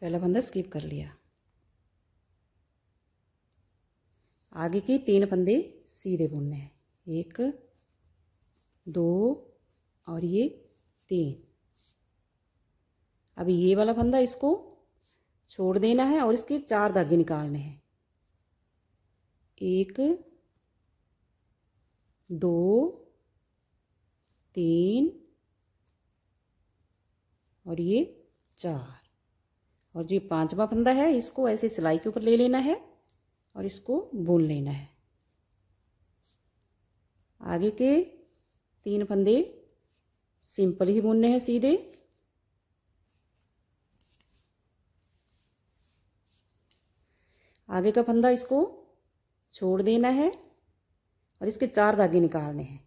पहला फंदा स्किप कर लिया आगे के तीन फंदे सीधे बुनने हैं एक दो और ये तीन अब ये वाला फंदा इसको छोड़ देना है और इसके चार धागे निकालने हैं एक दो तीन और ये चार और जो पांचवा फंदा है इसको ऐसे सिलाई के ऊपर ले लेना है और इसको बुन लेना है आगे के तीन फंदे सिंपल ही बुनने हैं सीधे आगे का फंदा इसको छोड़ देना है और इसके चार धागे निकालने हैं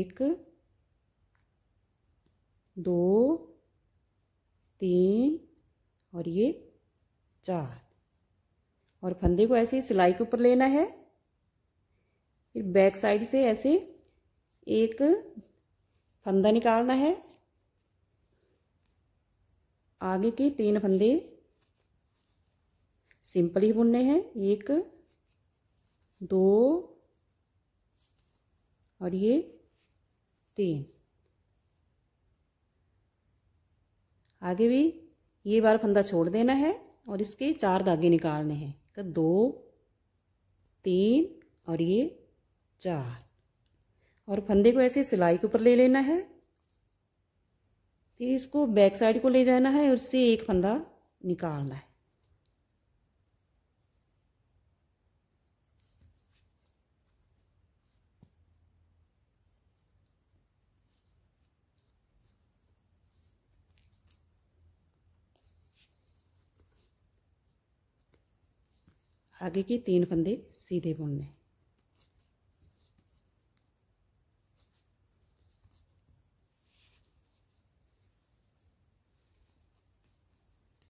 एक दो तीन और ये चार और फंदे को ऐसे सिलाई के ऊपर लेना है फिर बैक साइड से ऐसे एक फंदा निकालना है आगे के तीन फंदे सिंपल ही बुनने हैं एक दो और ये तीन आगे भी ये बार फंदा छोड़ देना है और इसके चार धागे निकालने हैं तो दो तीन और ये चार और फंदे को ऐसे सिलाई के ऊपर ले लेना है फिर इसको बैक साइड को ले जाना है और इससे एक फंदा निकालना है आगे के तीन फंदे सीधे बुनने